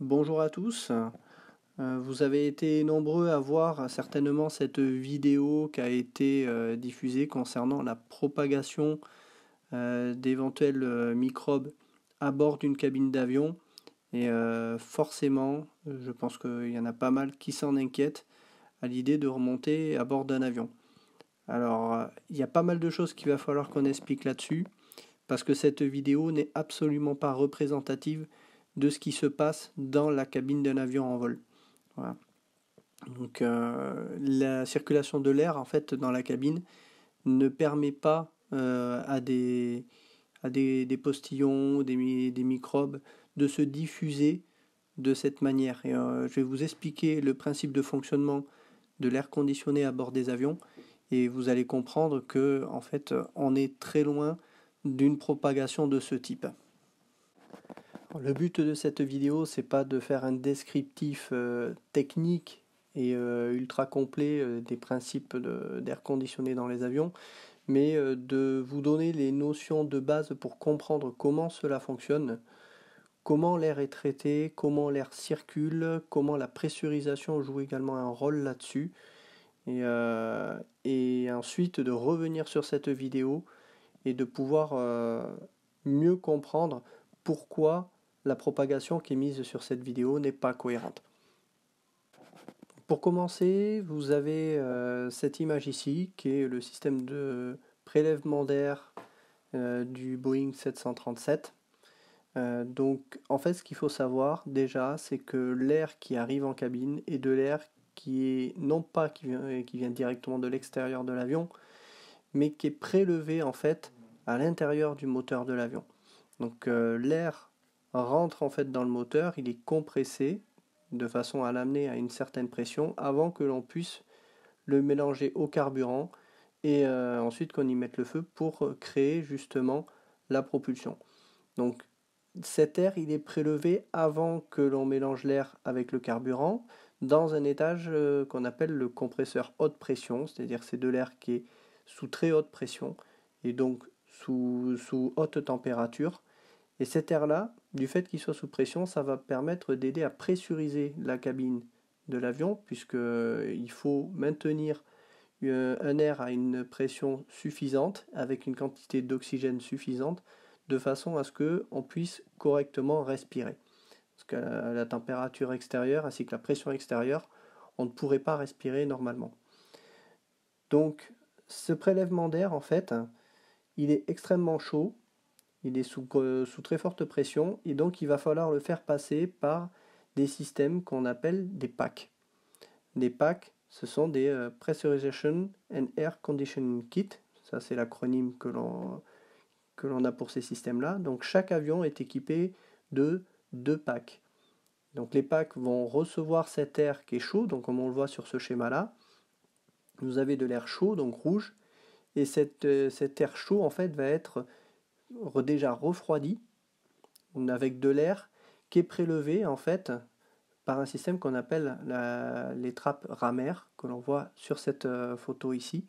Bonjour à tous. Euh, vous avez été nombreux à voir certainement cette vidéo qui a été euh, diffusée concernant la propagation euh, d'éventuels microbes à bord d'une cabine d'avion. Et forcément, je pense qu'il y en a pas mal qui s'en inquiètent à l'idée de remonter à bord d'un avion. Alors, il y a pas mal de choses qu'il va falloir qu'on explique là-dessus, parce que cette vidéo n'est absolument pas représentative de ce qui se passe dans la cabine d'un avion en vol. Donc euh, la circulation de l'air en fait dans la cabine ne permet pas euh, à, des, des, postillons, des, microbes de se diffuser de cette manière. Euh, je vais vous expliquer le principe de fonctionnement de l'air conditionné à bord des avions et vous allez comprendre que en fait on est très loin d'une propagation de ce type. Le but de cette vidéo, c'est pas de faire un descriptif euh, technique et euh, ultra complet euh, des principes d'air conditionné dans les avions, mais de vous donner les notions de base pour comprendre comment cela fonctionne, comment l'air est traité, comment l'air circule, comment la pressurisation joue également un rôle là-dessus, et, ensuite de revenir sur cette vidéo et de pouvoir mieux comprendre pourquoi la propagation qui est mise sur cette vidéo n'est pas cohérente. Pour commencer, vous avez euh, cette image ici qui est le système de prélèvement d'air euh, du Boeing 737. Euh, donc en fait ce qu'il faut savoir déjà c'est que l'air qui arrive en cabine est de l'air qui est non pas qui vient directement de l'extérieur de l'avion mais qui est prélevé en fait à l'intérieur du moteur de l'avion. Donc l'air rentre en fait dans le moteur, il est compressé de façon à l'amener à une certaine pression avant que l'on puisse le mélanger au carburant et euh, ensuite qu'on y mette le feu pour créer justement la propulsion. Donc cet air, il est prélevé avant que l'on mélange l'air avec le carburant dans un étage euh, qu'on appelle le compresseur haute pression, c'est-à-dire c'est de l'air qui est sous très haute pression et donc sous, sous haute température et cet air-là, du fait qu'il soit sous pression, ça va permettre d'aider à pressuriser la cabine de l'avion, puisqu'il euh, faut maintenir euh, un air à une pression suffisante, avec une quantité d'oxygène suffisante, de façon à ce qu'on puisse correctement respirer. Parce que la température extérieure ainsi que la pression extérieure, on ne pourrait pas respirer normalement. Donc ce prélèvement d'air, en fait, il est extrêmement chaud, il est sous, euh, sous, très forte pression et donc il va falloir le faire passer par des systèmes qu'on appelle des packs. Des packs, ce sont des euh, Pressurization and Air Conditioning Kit. Ça, c'est l'acronyme que l'on, a pour ces systèmes-là. Donc chaque avion est équipé de deux packs. Donc les packs vont recevoir cet air qui est chaud, donc comme on le voit sur ce schéma-là, vous avez de l'air chaud, donc rouge, et euh, cet air chaud en fait va être déjà refroidi avec de l'air qui est prélevé en fait par un système qu'on appelle les trappes ramères que l'on voit sur cette euh, photo ici.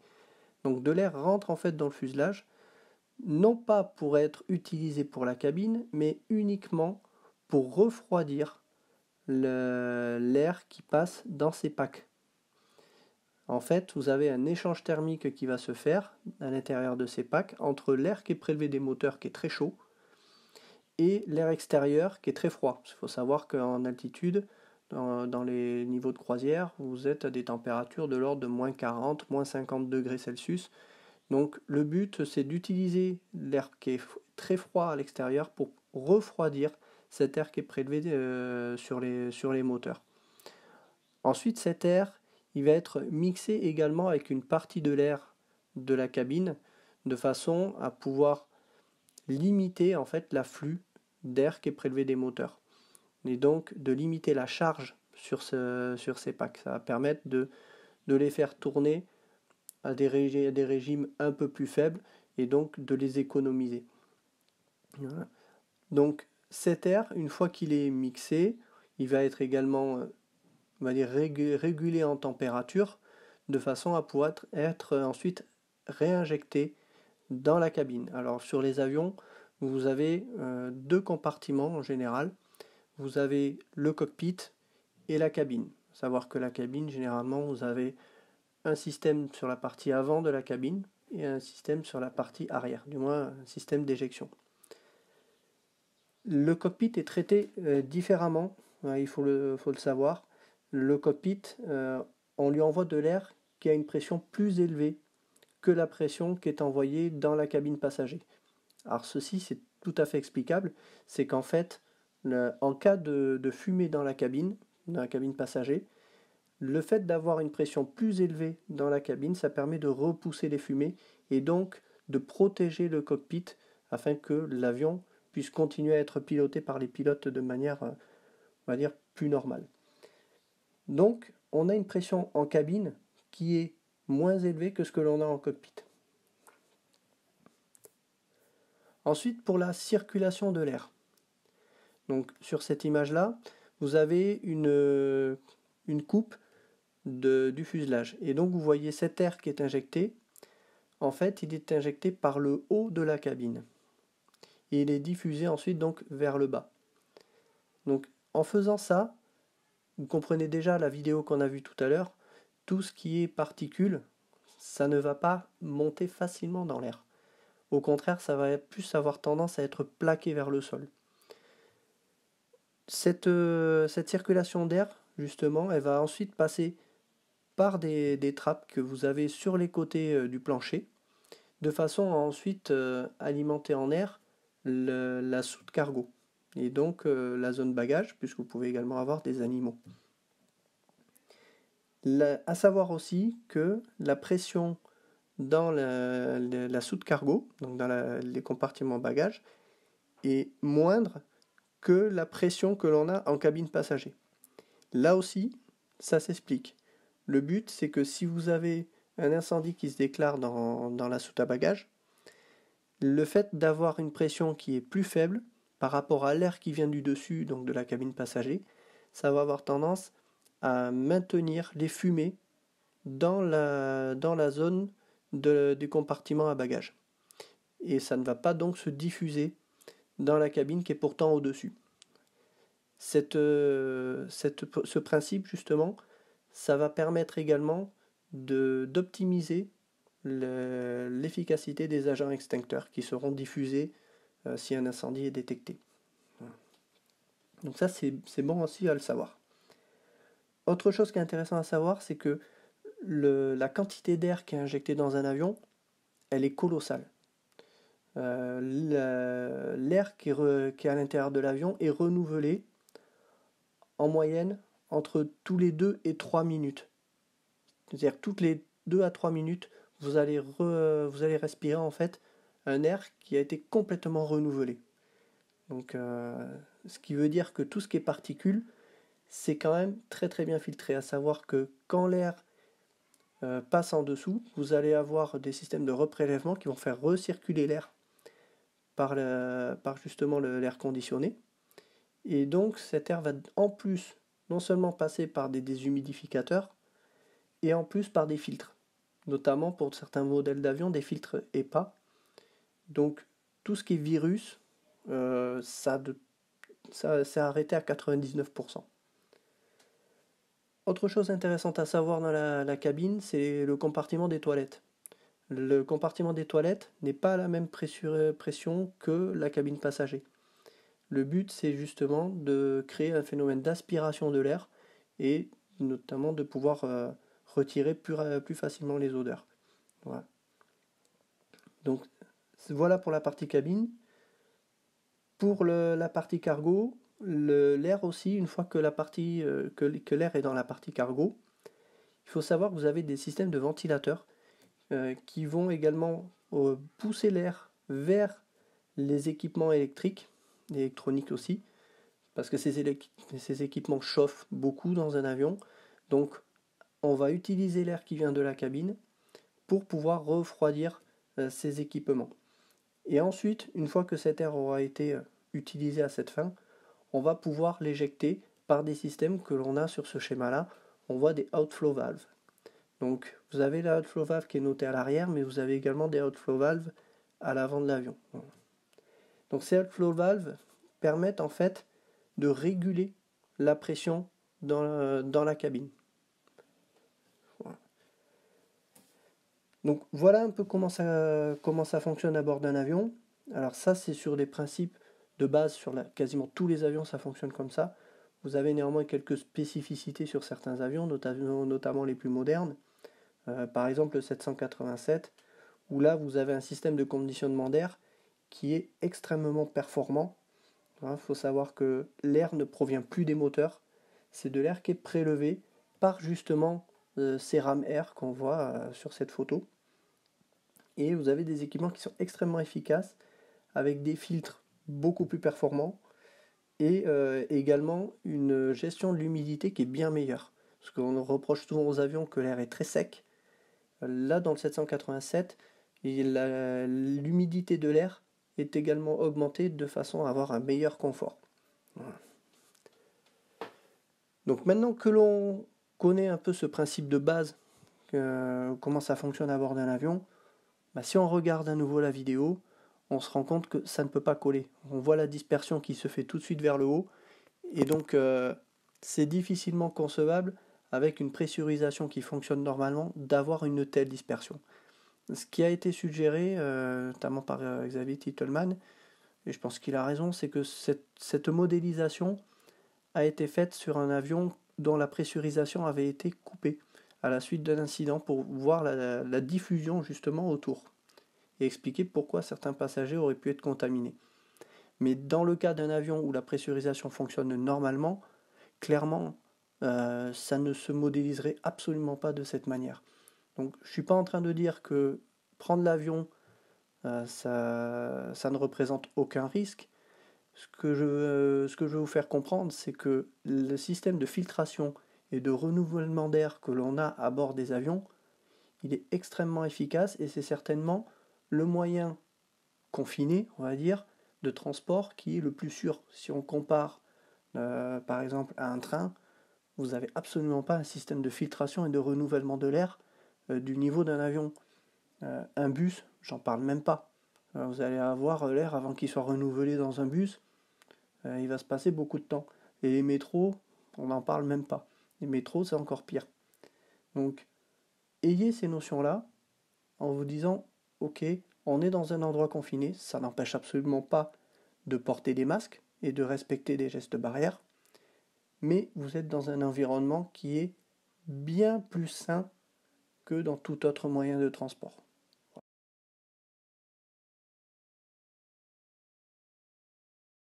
Donc de l'air rentre en fait dans le fuselage, non pas pour être utilisé pour la cabine, mais uniquement pour refroidir l'air qui passe dans ces packs. En fait, vous avez un échange thermique qui va se faire à l'intérieur de ces packs entre l'air qui est prélevé des moteurs qui est très chaud et l'air extérieur qui est très froid. Il faut savoir qu'en altitude, dans, les niveaux de croisière, vous êtes à des températures de l'ordre de moins 40, moins 50 degrés Celsius. Donc le but, c'est d'utiliser l'air qui est très froid à l'extérieur pour refroidir cet air qui est prélevé euh, sur, les, sur les moteurs. Ensuite, cet air, il va être mixé également avec une partie de l'air de la cabine de façon à pouvoir limiter en fait l'afflux d'air qui est prélevé des moteurs et donc de limiter la charge sur, ce, sur ces packs. Ça va permettre de, de les faire tourner à des, régimes, à des régimes un peu plus faibles et donc de les économiser. Donc cet air, une fois qu'il est mixé, il va être également euh, on va dire régulé en température, de façon à pouvoir être euh, ensuite réinjecté dans la cabine. Alors sur les avions, vous avez euh, deux compartiments en général. Vous avez le cockpit et la cabine. savoir que la cabine, généralement, vous avez un système sur la partie avant de la cabine et un système sur la partie arrière, du moins un système d'éjection. Le cockpit est traité euh, différemment, il faut le savoir le cockpit, euh, on lui envoie de l'air qui a une pression plus élevée que la pression qui est envoyée dans la cabine passager. Alors ceci, c'est tout à fait explicable, c'est qu'en fait, en cas de, fumée dans la cabine, dans la cabine passager, le fait d'avoir une pression plus élevée dans la cabine, ça permet de repousser les fumées et donc de protéger le cockpit afin que l'avion puisse continuer à être piloté par les pilotes de manière, euh, plus normale. Donc, on a une pression en cabine qui est moins élevée que ce que l'on a en cockpit. Ensuite, pour la circulation de l'air. Donc, sur cette image-là, vous avez une, euh, coupe du fuselage. Et donc, vous voyez cet air qui est injecté. En fait, il est injecté par le haut de la cabine. Et il est diffusé ensuite donc vers le bas. Donc, en faisant ça, vous comprenez déjà la vidéo qu'on a vue tout à l'heure, tout ce qui est particules, ça ne va pas monter facilement dans l'air. Au contraire, ça va plus avoir tendance à être plaqué vers le sol. Cette, euh, cette circulation d'air, justement, elle va ensuite passer par des, des trappes que vous avez sur les côtés euh, du plancher, de façon à ensuite euh, alimenter en air la soute cargo et donc euh, la zone bagage, puisque vous pouvez également avoir des animaux. A à savoir aussi que la pression dans la, soute cargo, donc dans les compartiments bagages, est moindre que la pression que l'on a en cabine passager. Là aussi, ça s'explique. Le but, c'est que si vous avez un incendie qui se déclare dans, dans la soute à bagages, le fait d'avoir une pression qui est plus faible par rapport à l'air qui vient du dessus, donc de la cabine passager, ça va avoir tendance à maintenir les fumées dans la, dans la zone du compartiment à bagages. Et ça ne va pas donc se diffuser dans la cabine qui est pourtant au-dessus. Cette, euh, ce principe, justement, ça va permettre également d'optimiser l'efficacité des agents extincteurs qui seront diffusés euh, si un incendie est détecté. Donc ça, c'est bon aussi à le savoir. Autre chose qui est intéressant à savoir, c'est que la quantité d'air qui est injectée dans un avion, elle est colossale. Euh, l'air qui, est à l'intérieur de l'avion est renouvelé en moyenne entre tous les 2 et 3 minutes. C'est-à-dire toutes les 2 à 3 minutes, vous allez, vous allez respirer en fait un air qui a été complètement renouvelé. Donc, euh, ce qui veut dire que tout ce qui est particules, c'est quand même très très bien filtré. À savoir que quand l'air euh, passe en dessous, vous allez avoir des systèmes de reprélèvement qui vont faire recirculer l'air par, par justement l'air conditionné. Et donc, cet air va en plus non seulement passer par des déshumidificateurs, et en plus par des filtres, notamment pour certains modèles d'avions, des filtres EPA, donc tout ce qui est virus, euh, ça, ça s'est arrêté à 99%. Autre chose intéressante à savoir dans la, cabine, c'est le compartiment des toilettes. Le compartiment des toilettes n'est pas à la même pression que la cabine passager. Le but, c'est justement de créer un phénomène d'aspiration de l'air et notamment de pouvoir euh, retirer plus, plus, facilement les odeurs. Voilà. Donc voilà pour la partie cabine. Pour la partie cargo, l'air aussi, une fois que l'air euh, que, que est dans la partie cargo, il faut savoir que vous avez des systèmes de ventilateurs euh, qui vont également euh, pousser l'air vers les équipements électriques, électroniques aussi, parce que ces, ces équipements chauffent beaucoup dans un avion. Donc on va utiliser l'air qui vient de la cabine pour pouvoir refroidir ces équipements. Et ensuite, une fois que cet air aura été euh, utilisé à cette fin, on va pouvoir l'éjecter par des systèmes que l'on a sur ce schéma-là. On voit des outflow valves. Donc vous avez la outflow valve qui est notée à l'arrière, mais vous avez également des outflow valves à l'avant de l'avion. Donc ces outflow valves permettent en fait de réguler la pression dans, euh, dans la cabine. Donc voilà un peu comment ça, comment ça fonctionne à bord d'un avion. Alors ça c'est sur des principes de base sur quasiment tous les avions ça fonctionne comme ça. Vous avez néanmoins quelques spécificités sur certains avions, notamment, notamment les plus modernes. Euh, par exemple le 787, où là vous avez un système de conditionnement d'air qui est extrêmement performant. Il hein, faut savoir que l'air ne provient plus des moteurs, c'est de l'air qui est prélevé par justement euh, ces rames air qu'on voit euh, sur cette photo et vous avez des équipements qui sont extrêmement efficaces avec des filtres beaucoup plus performants et euh, également une gestion de l'humidité qui est bien meilleure. Parce qu'on reproche souvent aux avions que l'air est très sec. Là, dans le 787, l'humidité de l'air est également augmentée de façon à avoir un meilleur confort. Donc maintenant que l'on connaît un peu ce principe de base, comment ça fonctionne à bord d'un avion, bah, si on regarde à nouveau la vidéo, on se rend compte que ça ne peut pas coller. On voit la dispersion qui se fait tout de suite vers le haut, et donc euh, c'est difficilement concevable, avec une pressurisation qui fonctionne normalement, d'avoir une telle dispersion. Ce qui a été suggéré, euh, notamment par euh, Xavier Titelman, et je pense qu'il a raison, c'est que cette modélisation a été faite sur un avion dont la pressurisation avait été coupée à la suite d'un incident pour voir la, diffusion justement autour et expliquer pourquoi certains passagers auraient pu être contaminés. Mais dans le cas d'un avion où la pressurisation fonctionne normalement, clairement, euh, ça ne se modéliserait absolument pas de cette manière. Donc je ne suis pas en train de dire que prendre l'avion, euh, ça, ça, ne représente aucun risque. Ce que je, euh, ce que je veux vous faire comprendre, c'est que le système de filtration et de renouvellement d'air que l'on a à bord des avions, il est extrêmement efficace et c'est certainement le moyen confiné, on va dire, de transport qui est le plus sûr. Si on compare euh, par exemple à un train, vous n'avez absolument pas un système de filtration et de renouvellement de l'air euh, du niveau d'un avion. Euh, un bus, j'en parle même pas. vous allez avoir l'air avant qu'il soit renouvelé dans un bus, il va se passer beaucoup de temps. Et les métros, on n'en parle même pas métro métros, c'est encore pire. Donc, ayez ces notions-là en vous disant, ok, on est dans un endroit confiné, ça n'empêche absolument pas de porter des masques et de respecter des gestes barrières, mais vous êtes dans un environnement qui est bien plus sain que dans tout autre moyen de transport.